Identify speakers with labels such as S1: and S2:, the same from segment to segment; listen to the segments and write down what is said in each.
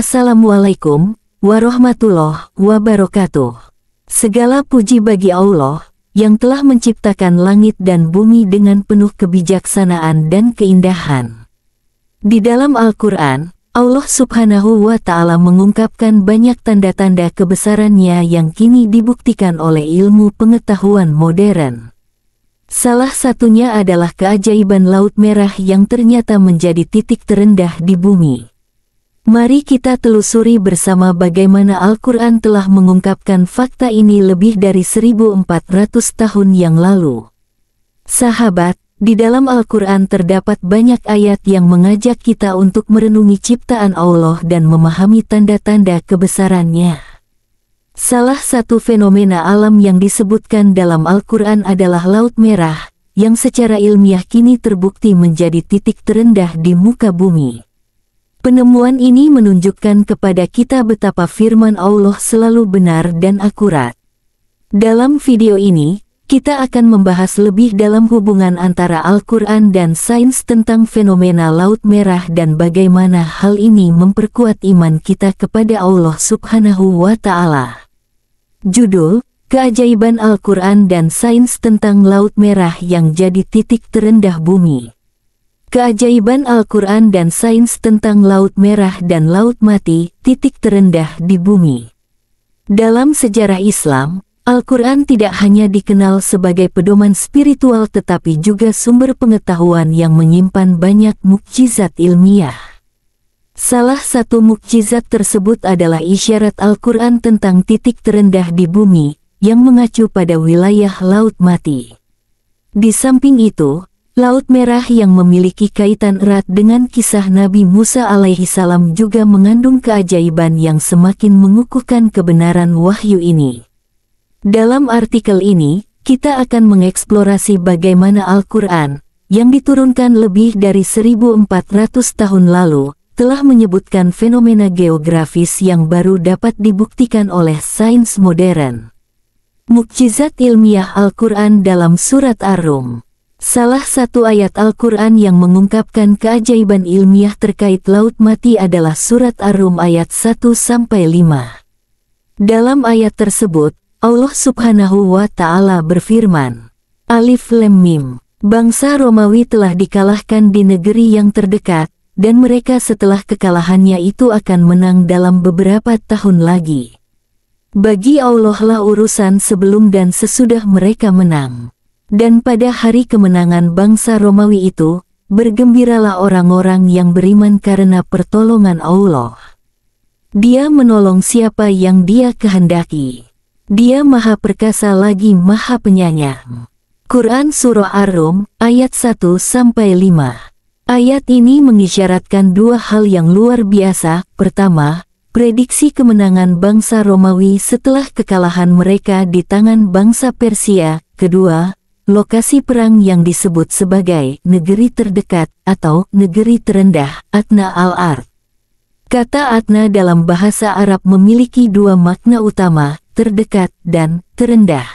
S1: Assalamualaikum warahmatullahi wabarakatuh. Segala puji bagi Allah yang telah menciptakan langit dan bumi dengan penuh kebijaksanaan dan keindahan. Di dalam Al-Quran, Allah subhanahu wa ta'ala mengungkapkan banyak tanda-tanda kebesarannya yang kini dibuktikan oleh ilmu pengetahuan modern. Salah satunya adalah keajaiban Laut Merah yang ternyata menjadi titik terendah di bumi. Mari kita telusuri bersama bagaimana Al-Quran telah mengungkapkan fakta ini lebih dari 1400 tahun yang lalu. Sahabat, di dalam Al-Quran terdapat banyak ayat yang mengajak kita untuk merenungi ciptaan Allah dan memahami tanda-tanda kebesarannya. Salah satu fenomena alam yang disebutkan dalam Al-Quran adalah Laut Merah, yang secara ilmiah kini terbukti menjadi titik terendah di muka bumi. Penemuan ini menunjukkan kepada kita betapa firman Allah selalu benar dan akurat. Dalam video ini, kita akan membahas lebih dalam hubungan antara Al-Quran dan sains tentang fenomena Laut Merah dan bagaimana hal ini memperkuat iman kita kepada Allah Subhanahu wa Ta'ala. Judul: Keajaiban Al-Quran dan Sains tentang Laut Merah yang jadi titik terendah bumi. Keajaiban Al-Quran dan sains tentang Laut Merah dan Laut Mati, titik terendah di bumi. Dalam sejarah Islam, Al-Quran tidak hanya dikenal sebagai pedoman spiritual tetapi juga sumber pengetahuan yang menyimpan banyak mukjizat ilmiah. Salah satu mukjizat tersebut adalah isyarat Al-Quran tentang titik terendah di bumi, yang mengacu pada wilayah Laut Mati. Di samping itu, Laut Merah yang memiliki kaitan erat dengan kisah Nabi Musa alaihi salam juga mengandung keajaiban yang semakin mengukuhkan kebenaran wahyu ini. Dalam artikel ini, kita akan mengeksplorasi bagaimana Al-Quran, yang diturunkan lebih dari 1400 tahun lalu, telah menyebutkan fenomena geografis yang baru dapat dibuktikan oleh sains modern. Mukjizat ilmiah Al-Quran dalam Surat Ar-Rum Salah satu ayat Al-Quran yang mengungkapkan keajaiban ilmiah terkait Laut Mati adalah Surat Ar-Rum ayat 1-5. Dalam ayat tersebut, Allah subhanahu wa ta'ala berfirman, Alif Lem Mim, bangsa Romawi telah dikalahkan di negeri yang terdekat, dan mereka setelah kekalahannya itu akan menang dalam beberapa tahun lagi. Bagi Allah lah urusan sebelum dan sesudah mereka menang. Dan pada hari kemenangan bangsa Romawi itu, bergembiralah orang-orang yang beriman karena pertolongan Allah. Dia menolong siapa yang dia kehendaki. Dia maha perkasa lagi maha penyayang. Quran Surah Ar-Rum, ayat 1-5 Ayat ini mengisyaratkan dua hal yang luar biasa. Pertama, prediksi kemenangan bangsa Romawi setelah kekalahan mereka di tangan bangsa Persia. Kedua, Lokasi perang yang disebut sebagai negeri terdekat atau negeri terendah Atna al-Ard. Kata Atna dalam bahasa Arab memiliki dua makna utama, terdekat dan terendah.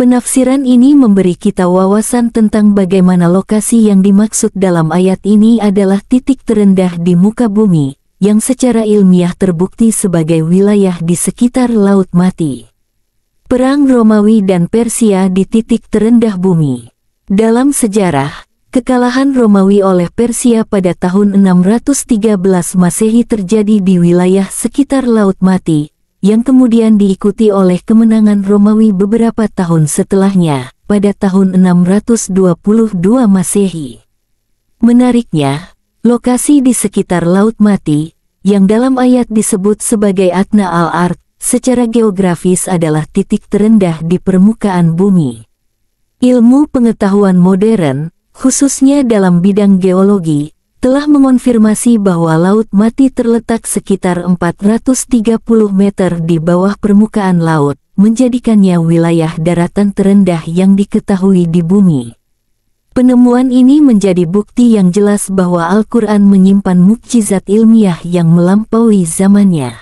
S1: Penafsiran ini memberi kita wawasan tentang bagaimana lokasi yang dimaksud dalam ayat ini adalah titik terendah di muka bumi, yang secara ilmiah terbukti sebagai wilayah di sekitar Laut Mati. Perang Romawi dan Persia di titik terendah bumi. Dalam sejarah, kekalahan Romawi oleh Persia pada tahun 613 Masehi terjadi di wilayah sekitar Laut Mati, yang kemudian diikuti oleh kemenangan Romawi beberapa tahun setelahnya, pada tahun 622 Masehi. Menariknya, lokasi di sekitar Laut Mati, yang dalam ayat disebut sebagai Atna al Art secara geografis adalah titik terendah di permukaan bumi. Ilmu pengetahuan modern, khususnya dalam bidang geologi, telah mengonfirmasi bahwa Laut Mati terletak sekitar 430 meter di bawah permukaan laut, menjadikannya wilayah daratan terendah yang diketahui di bumi. Penemuan ini menjadi bukti yang jelas bahwa Al-Quran menyimpan mukjizat ilmiah yang melampaui zamannya.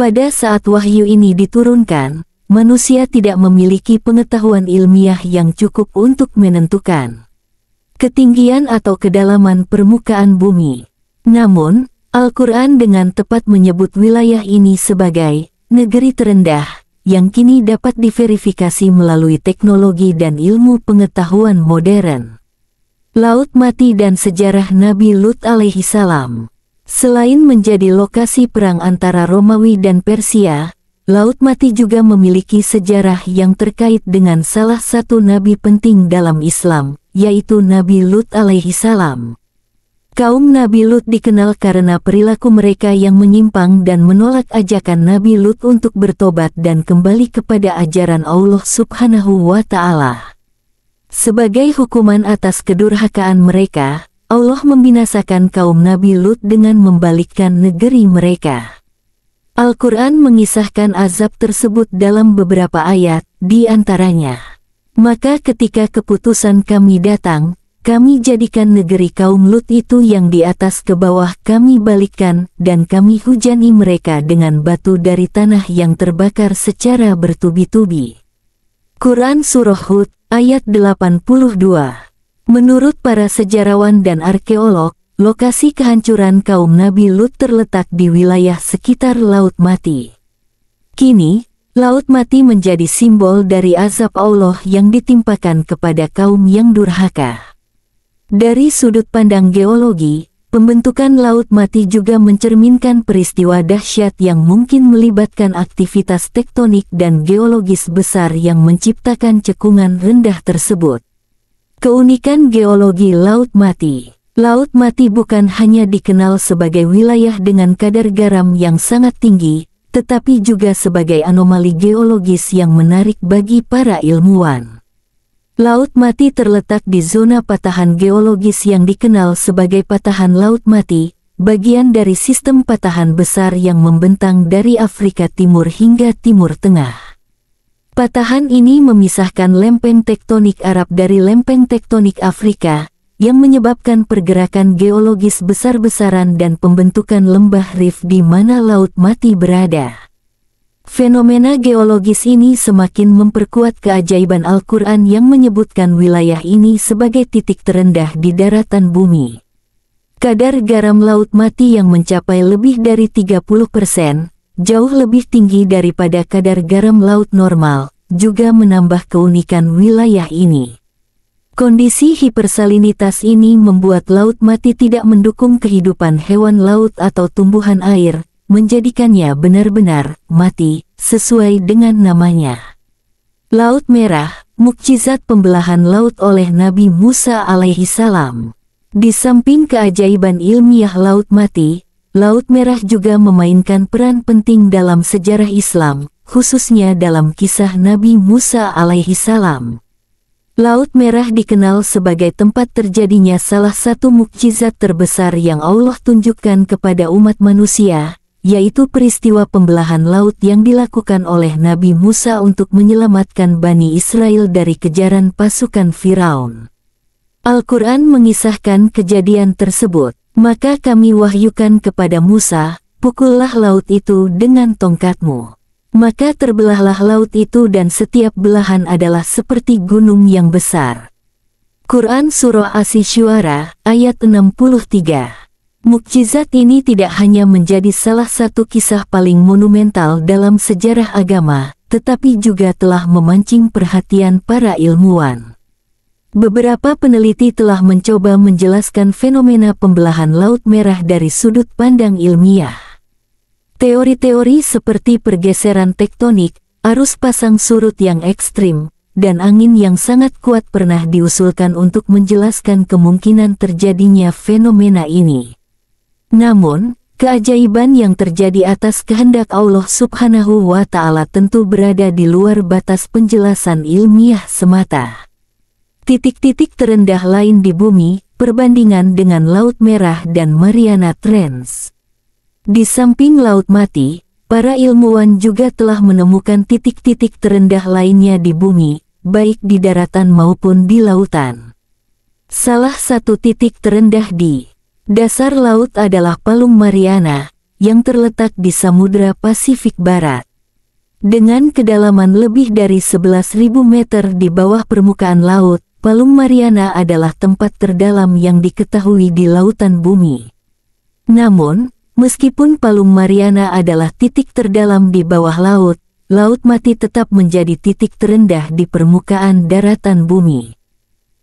S1: Pada saat wahyu ini diturunkan, manusia tidak memiliki pengetahuan ilmiah yang cukup untuk menentukan ketinggian atau kedalaman permukaan bumi. Namun, Al-Quran dengan tepat menyebut wilayah ini sebagai negeri terendah yang kini dapat diverifikasi melalui teknologi dan ilmu pengetahuan modern. Laut Mati dan Sejarah Nabi Lut alaihi salam Selain menjadi lokasi perang antara Romawi dan Persia, Laut Mati juga memiliki sejarah yang terkait dengan salah satu nabi penting dalam Islam, yaitu Nabi Lut alaihi salam. Kaum Nabi Lut dikenal karena perilaku mereka yang menyimpang dan menolak ajakan Nabi Lut untuk bertobat dan kembali kepada ajaran Allah subhanahu wa ta'ala. Sebagai hukuman atas kedurhakaan mereka, Allah membinasakan kaum Nabi Lut dengan membalikkan negeri mereka. Al-Quran mengisahkan azab tersebut dalam beberapa ayat, di antaranya. Maka ketika keputusan kami datang, kami jadikan negeri kaum Lut itu yang di atas ke bawah kami balikan dan kami hujani mereka dengan batu dari tanah yang terbakar secara bertubi-tubi. Quran Surah Hud, ayat 82 Menurut para sejarawan dan arkeolog, lokasi kehancuran kaum Nabi Lut terletak di wilayah sekitar Laut Mati. Kini, Laut Mati menjadi simbol dari azab Allah yang ditimpakan kepada kaum yang durhaka. Dari sudut pandang geologi, pembentukan Laut Mati juga mencerminkan peristiwa dahsyat yang mungkin melibatkan aktivitas tektonik dan geologis besar yang menciptakan cekungan rendah tersebut. Keunikan geologi Laut Mati Laut Mati bukan hanya dikenal sebagai wilayah dengan kadar garam yang sangat tinggi, tetapi juga sebagai anomali geologis yang menarik bagi para ilmuwan. Laut Mati terletak di zona patahan geologis yang dikenal sebagai patahan Laut Mati, bagian dari sistem patahan besar yang membentang dari Afrika Timur hingga Timur Tengah. Patahan ini memisahkan lempeng tektonik Arab dari lempeng tektonik Afrika, yang menyebabkan pergerakan geologis besar-besaran dan pembentukan lembah rif di mana Laut Mati berada. Fenomena geologis ini semakin memperkuat keajaiban Al-Quran yang menyebutkan wilayah ini sebagai titik terendah di daratan bumi. Kadar garam Laut Mati yang mencapai lebih dari 30 persen, jauh lebih tinggi daripada kadar garam laut normal, juga menambah keunikan wilayah ini. Kondisi hipersalinitas ini membuat laut mati tidak mendukung kehidupan hewan laut atau tumbuhan air, menjadikannya benar-benar mati sesuai dengan namanya. Laut Merah, mukjizat pembelahan laut oleh Nabi Musa alaihi salam. Di samping keajaiban ilmiah laut mati, Laut Merah juga memainkan peran penting dalam sejarah Islam, khususnya dalam kisah Nabi Musa alaihi salam. Laut Merah dikenal sebagai tempat terjadinya salah satu mukjizat terbesar yang Allah tunjukkan kepada umat manusia, yaitu peristiwa pembelahan laut yang dilakukan oleh Nabi Musa untuk menyelamatkan Bani Israel dari kejaran pasukan Firaun. Al-Quran mengisahkan kejadian tersebut. Maka kami wahyukan kepada Musa, pukullah laut itu dengan tongkatmu. Maka terbelahlah laut itu dan setiap belahan adalah seperti gunung yang besar. Quran Surah Asy-Syuara, ayat 63 Mukjizat ini tidak hanya menjadi salah satu kisah paling monumental dalam sejarah agama, tetapi juga telah memancing perhatian para ilmuwan. Beberapa peneliti telah mencoba menjelaskan fenomena pembelahan Laut Merah dari sudut pandang ilmiah. Teori-teori seperti pergeseran tektonik, arus pasang surut yang ekstrim, dan angin yang sangat kuat pernah diusulkan untuk menjelaskan kemungkinan terjadinya fenomena ini. Namun, keajaiban yang terjadi atas kehendak Allah Subhanahu wa Ta'ala tentu berada di luar batas penjelasan ilmiah semata. Titik-titik terendah lain di bumi, perbandingan dengan Laut Merah dan Mariana Trench. Di samping Laut Mati, para ilmuwan juga telah menemukan titik-titik terendah lainnya di bumi, baik di daratan maupun di lautan. Salah satu titik terendah di dasar laut adalah Palung Mariana, yang terletak di Samudra Pasifik Barat. Dengan kedalaman lebih dari 11.000 meter di bawah permukaan laut, Palung Mariana adalah tempat terdalam yang diketahui di lautan bumi. Namun, meskipun Palung Mariana adalah titik terdalam di bawah laut, Laut Mati tetap menjadi titik terendah di permukaan daratan bumi.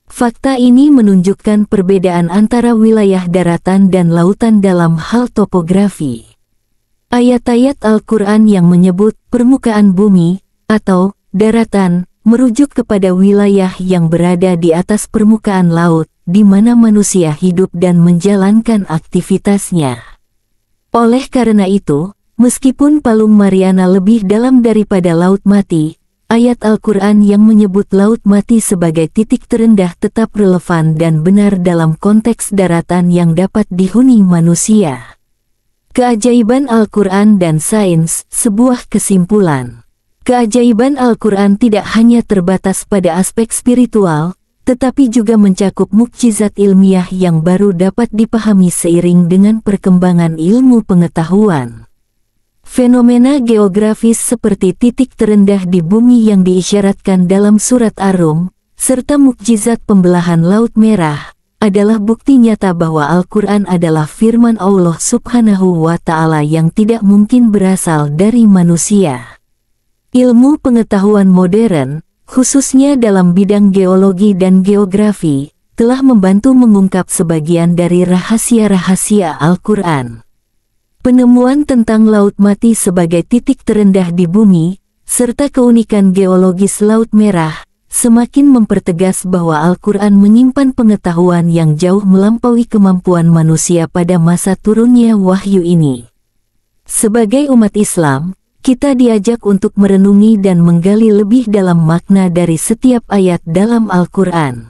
S1: Fakta ini menunjukkan perbedaan antara wilayah daratan dan lautan dalam hal topografi. Ayat-ayat Al-Quran yang menyebut permukaan bumi atau daratan merujuk kepada wilayah yang berada di atas permukaan laut, di mana manusia hidup dan menjalankan aktivitasnya. Oleh karena itu, meskipun Palung Mariana lebih dalam daripada Laut Mati, ayat Al-Quran yang menyebut Laut Mati sebagai titik terendah tetap relevan dan benar dalam konteks daratan yang dapat dihuni manusia. Keajaiban Al-Quran dan Sains, sebuah kesimpulan. Keajaiban Al-Quran tidak hanya terbatas pada aspek spiritual, tetapi juga mencakup mukjizat ilmiah yang baru dapat dipahami seiring dengan perkembangan ilmu pengetahuan. Fenomena geografis seperti titik terendah di bumi yang diisyaratkan dalam surat Ar-Rum, serta mukjizat pembelahan Laut Merah, adalah bukti nyata bahwa Al-Quran adalah firman Allah subhanahu wa ta'ala yang tidak mungkin berasal dari manusia. Ilmu pengetahuan modern, khususnya dalam bidang geologi dan geografi, telah membantu mengungkap sebagian dari rahasia-rahasia Al-Quran. Penemuan tentang Laut Mati sebagai titik terendah di bumi, serta keunikan geologis Laut Merah, semakin mempertegas bahwa Al-Quran menyimpan pengetahuan yang jauh melampaui kemampuan manusia pada masa turunnya wahyu ini. Sebagai umat Islam, kita diajak untuk merenungi dan menggali lebih dalam makna dari setiap ayat dalam Al-Quran.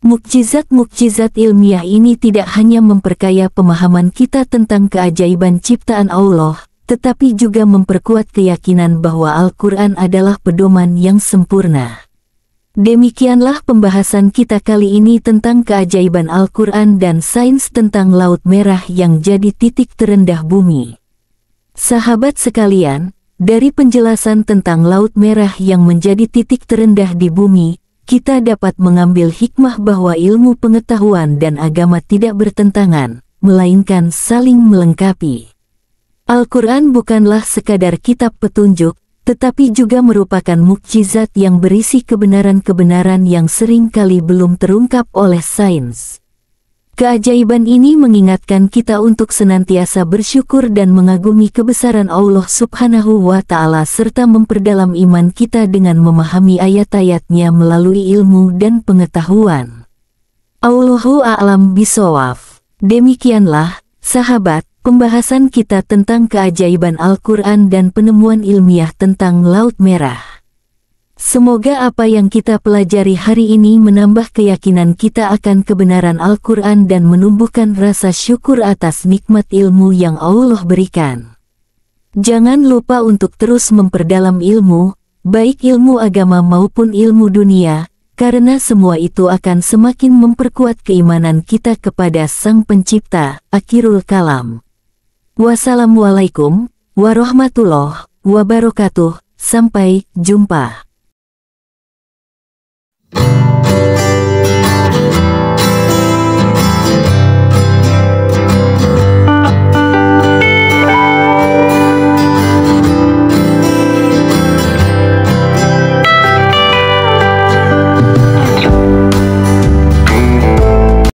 S1: Mukjizat-mukjizat ilmiah ini tidak hanya memperkaya pemahaman kita tentang keajaiban ciptaan Allah, tetapi juga memperkuat keyakinan bahwa Al-Quran adalah pedoman yang sempurna. Demikianlah pembahasan kita kali ini tentang keajaiban Al-Quran dan sains tentang Laut Merah yang jadi titik terendah bumi. Sahabat sekalian, dari penjelasan tentang Laut Merah yang menjadi titik terendah di bumi, kita dapat mengambil hikmah bahwa ilmu pengetahuan dan agama tidak bertentangan, melainkan saling melengkapi. Al-Quran bukanlah sekadar kitab petunjuk, tetapi juga merupakan mukjizat yang berisi kebenaran-kebenaran yang seringkali belum terungkap oleh sains. Keajaiban ini mengingatkan kita untuk senantiasa bersyukur dan mengagumi kebesaran Allah Subhanahu wa Ta'ala, serta memperdalam iman kita dengan memahami ayat-ayatnya melalui ilmu dan pengetahuan. Allahu a'lam bisawaf. Demikianlah, sahabat, pembahasan kita tentang keajaiban Al-Quran dan penemuan ilmiah tentang Laut Merah. Semoga apa yang kita pelajari hari ini menambah keyakinan kita akan kebenaran Al-Quran dan menumbuhkan rasa syukur atas nikmat ilmu yang Allah berikan. Jangan lupa untuk terus memperdalam ilmu, baik ilmu agama maupun ilmu dunia, karena semua itu akan semakin memperkuat keimanan kita kepada Sang Pencipta, Akhirul Kalam. Wassalamualaikum warahmatullahi wabarakatuh, sampai jumpa.